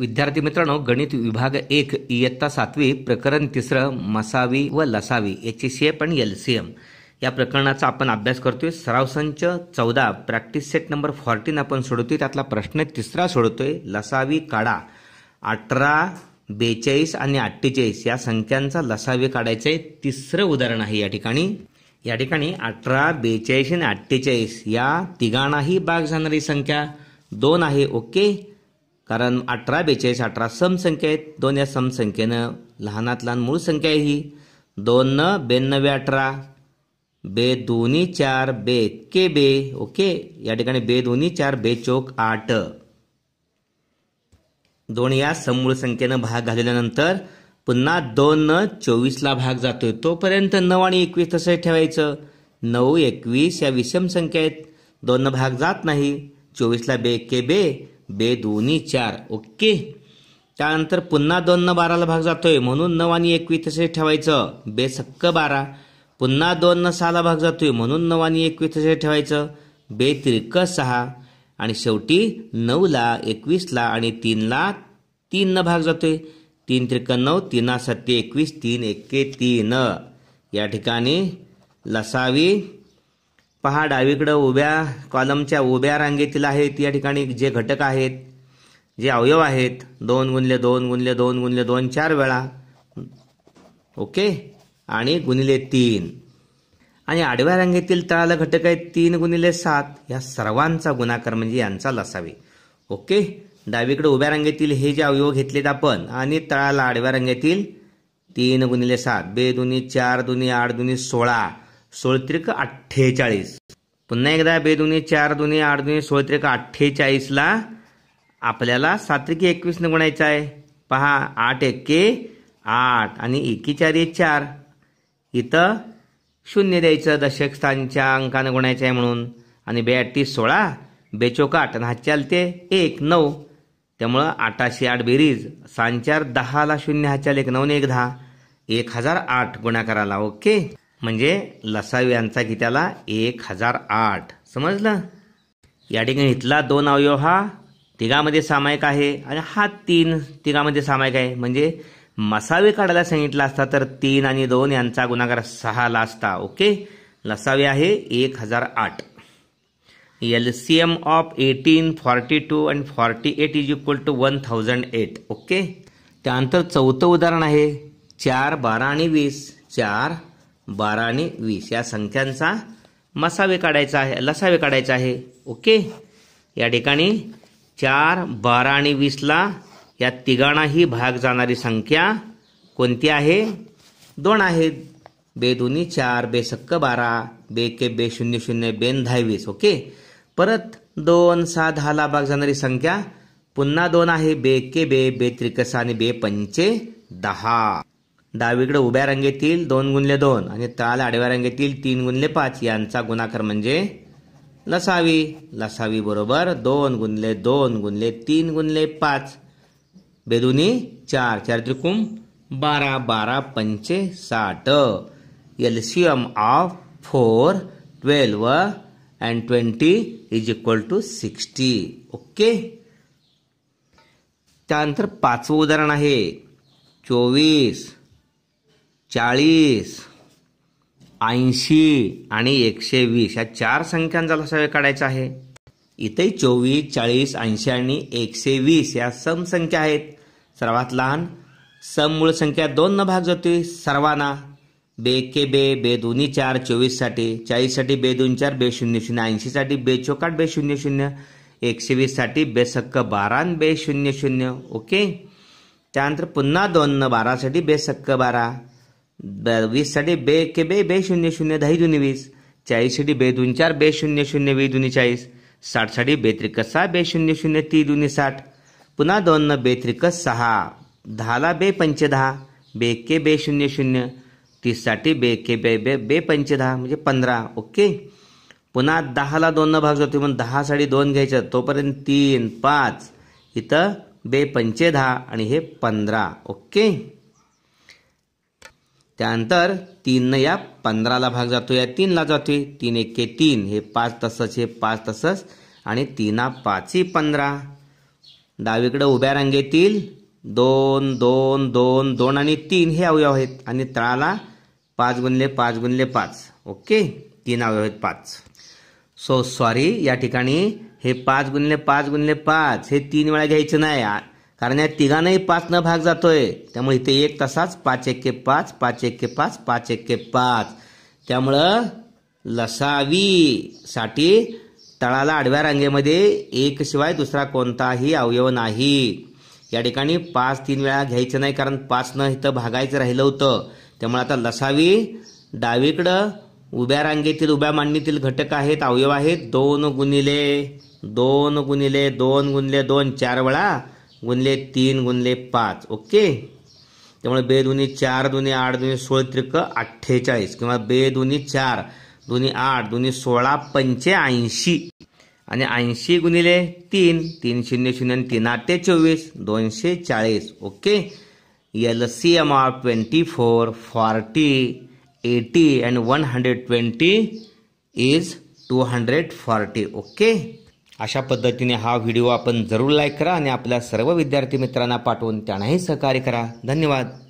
विद्यार्थी मित्रांनो गणित विभाग एक इयत्ता सातवी प्रकरण तिसरं मसावी व लसावी एच सी एफ आणि एल सी एम या प्रकरणाचा आपण अभ्यास करतोय सराव संच चौदा प्रॅक्टिस सेट नंबर फॉर्टीन आपण सोडवतोय त्यातला प्रश्न तिसरा सोडवतोय लसावी काढा अठरा बेचाळीस आणि अठ्ठेचाळीस या संख्यांचा लसावी काढायचं आहे तिसरं उदाहरण आहे या ठिकाणी या ठिकाणी अठरा बेचाळीस आणि अठ्ठेचाळीस या तिघांनाही भाग जाणारी संख्या दोन आहे ओके कारण अठरा बेचाळीस अठरा समसंख्या आहेत दोन या समसंख्येनं लहानात लहान मूळ संख्या आहे ही दोन न बेनव्वे अठरा बे दोन्ही चार बे के बे ओके या ठिकाणी बे दोन्ही चार बे चोक आठ दोन या समूळ संख्येनं भाग घालल्यानंतर पुन्हा दोन न चोवीसला भाग जातोय तोपर्यंत नऊ आणि एकवीस तसं ठेवायचं नऊ एकवीस या विषम संख्या आहेत दोन भाग जात नाही चोवीसला बे के बे बे दोन्ही चार ओके त्यानंतर पुन्हा दोन न बाराला भाग जातोय म्हणून नऊ आणि एकवीस असे ठेवायचं बे सक्क बारा पुन्हा दोन न सहाला भाग जातोय म्हणून नऊ आणि एकवीस असे ठेवायचं बे तिरक सहा आणि शेवटी नऊला एकवीसला आणि तीनला तीन न भाग जातोय तीन त्रिक नऊ तीना सत्ते एकवीस तीन एके तीन या ठिकाणी लसावी पहा डावीकडं उभ्या कॉलमच्या उभ्या रांगेतील आहेत या ठिकाणी जे घटक आहेत जे अवयव आहेत दोन गुणले दोन गुणले दोन गुणले दोन चार वेळा ओके आणि गुणिले तीन आणि आडव्या रांगेतील तळाला घटक आहेत तीन गुणिले सात या सर्वांचा गुणाकार म्हणजे यांचा लसावे ओके डावीकडे उभ्या रांगेतील हे जे अवयव घेतलेत आपण आणि तळाला आडव्या रांगेतील तीन गुणिले सात बे दुनी चार दुनी आठ दुनी सोळा सोळत्रिक अठ्ठेचाळीस पुन्हा एकदा बे बेदुनी चार दोन्ही आठ दुनी सोळत्रिक अठ्ठेचाळीसला आपल्याला सात्रिकी एकवीसनं गुणायचं आहे पहा आठ एके आठ आणि एकी एक चार इथं शून्य द्यायचं दशक स्थानच्या अंकानं गुणायचं आहे म्हणून आणि बे अठ्ठीस सोळा बेचोक आठ आणि हातच्याल ते एक नऊ त्यामुळं आठाशे आठ बेरीज सांचार दहाला शून्य चाल एक नऊने एक दहा एक हजार आठ गुणाकाराला ओके म्हणजे लसाव्यांचा की त्याला एक हजार आठ समजलं या ठिकाणी इथला दोन अवयव हा तिघामध्ये सामायिक आहे आणि हा तीन तिघामध्ये सामायिक आहे म्हणजे मसावे काढायला सांगितला असता तर तीन आणि दोन यांचा गुणाकार ला असता ओके लसावे आहे एक हजार आठ L C M of eighteen forty two and forty eight is equal to one thousand eight okay त्यानंतर चौथं उदाहरण आहे चार बारा आणि वीस चार बारा आणि वीस या संख्यांचा मसावे काढायचा आहे लसावे काढायचा आहे ओके या ठिकाणी चार बारा आणि वीसला या तिघांनाही भाग जाणारी संख्या कोणती आहे दोन आहेत बे दोन्ही चार बेसक्क बारा बे के बे शून्य शून्य बेन दहावीस ओके परत दोन सहा दहाला भाग जाणारी संख्या पुन्हा दोन आहे बे के बे बे त्रिकसा आणि बे पंचे दहा डावीकडे उभ्या रांगेतील दोन गुणले दोन आणि तळाला आडव्या रांगेतील तीन गुणले पाच यांचा गुणाकार म्हणजे लसावी लसावी बरोबर दोन गुणले दोन गुणले तीन गुणले पाच बेदुनी चार चार त्रिकुम बारा बारा पंचे साठ LCM of four twelve and twenty is equal to sixty okay त्यानंतर पाचवं उदाहरण आहे चोवीस चाळीस ऐंशी आणि एकशे वीस या चार संख्यांचा लसावे काढायचा आहे इथे चोवीस चाळीस ऐंशी आणि एकशे वीस या समसंख्या आहेत सर्वात लहान सम मूळ संख्या दोन न भाग जाते सर्वांना बे के बे बे दोन्ही चार चोवीससाठी चाळीससाठी बे दोन चार बे शून्य शून्य ऐंशीसाठी बे चोकाट बे शून्य शून्य एकशे वीससाठी बे सक्क बारा बे शून्य शून्य ओके त्यानंतर पुन्हा दोन न बारासाठी बेसक्क बारा वीससाठी बे के बे बे शून्य शून्य दहा दुनी वीस चाळीससाठी बे दोन चार बे शून्य शून्य वी दुनी चाळीस साठ साठसाठी बेत्रिक सहा बे शून्य शून्य ती दुनी साठ पुन्हा दोननं बेत्रिक सहा दहाला बे पंच दहा बे के बे शून्य शून्य तीससाठी बे के बे बे बे पंच दहा म्हणजे पंधरा ओके पुन्हा दहाला दोननं भाग जातो म्हणून दहा साडी दोन घ्यायचं तोपर्यंत तीन पाच इथं बे पंचे दहा आणि हे पंधरा ओके त्यानंतर तीननं या पंधराला भाग जातो या तीनला जातो आहे तीन एके तीन हे पाच तसंच हे पाच तसंच आणि तीना पाचही पंधरा डावीकडं उभ्या रांगेतील दोन दोन दोन दोन आणि तीन हे अवयव आहेत आणि तळाला पाच गुणले पाच गुणले पाच ओके तीन अवयव आहेत पाच सो सॉरी या ठिकाणी हे पाच गुणले पाच गुणले पाच हे तीन वेळा घ्यायचे नाही कारण या तिघांनाही पाचनं भाग जातोय त्यामुळे इथे एक तसाच पाच एक के पाच पाच एक के पाच पाच एक के पाच त्यामुळं लसावी साठी तळाला आडव्या रांगेमध्ये एक शिवाय दुसरा कोणताही अवयव नाही या ठिकाणी पाच तीन वेळा घ्यायचं नाही कारण पाचनं इथं भागायचं राहिलं होतं त्यामुळे आता लसावी डावीकडं उभ्या रांगेतील उभ्या मांडणीतील घटक आहेत अवयव आहेत दोन गुणिले दोन गुणिले दोन गुणिले दोन चार वेळा गुणले तीन गुणले पाच ओके त्यामुळे बे दोन्ही चार दोन्ही आठ दोन्ही सोळ त्रिक अठ्ठेचाळीस किंवा बे दोन्ही चार दोन्ही आठ दोन्ही सोळा पंचे ऐंशी आणि ऐंशी गुणिले तीन तीन शून्य शून्य आणि तीन आठ ते चोवीस दोनशे चाळीस ओके एल सी एम आर twenty four forty eight and one hundred twenty is two hundred forty okay अशा पद्धतीने हा व्हिडिओ आपण जरूर लाईक करा आणि आपल्या सर्व विद्यार्थी मित्रांना पाठवून त्यांनाही सहकार्य करा धन्यवाद